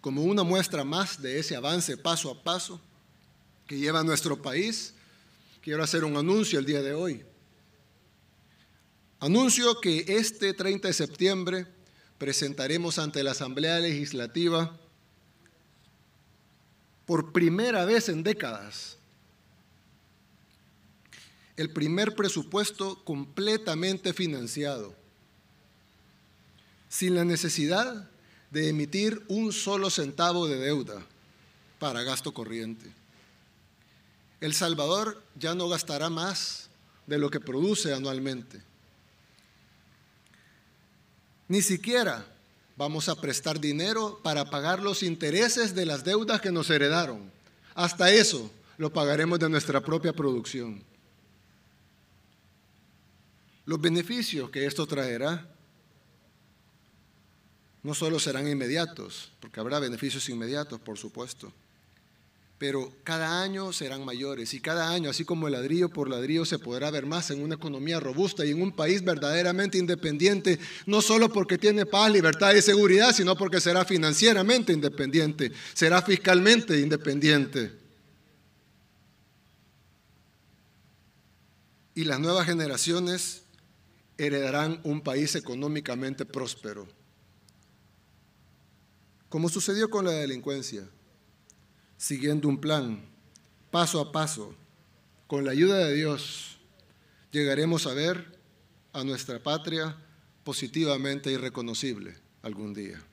como una muestra más de ese avance paso a paso que lleva nuestro país, quiero hacer un anuncio el día de hoy. Anuncio que este 30 de septiembre presentaremos ante la Asamblea Legislativa por primera vez en décadas el primer presupuesto completamente financiado, sin la necesidad de emitir un solo centavo de deuda para gasto corriente. El Salvador ya no gastará más de lo que produce anualmente. Ni siquiera vamos a prestar dinero para pagar los intereses de las deudas que nos heredaron. Hasta eso lo pagaremos de nuestra propia producción. Los beneficios que esto traerá no solo serán inmediatos, porque habrá beneficios inmediatos, por supuesto, pero cada año serán mayores y cada año, así como ladrillo por ladrillo, se podrá ver más en una economía robusta y en un país verdaderamente independiente, no solo porque tiene paz, libertad y seguridad, sino porque será financieramente independiente, será fiscalmente independiente. Y las nuevas generaciones heredarán un país económicamente próspero como sucedió con la delincuencia, siguiendo un plan, paso a paso, con la ayuda de Dios, llegaremos a ver a nuestra patria positivamente irreconocible algún día.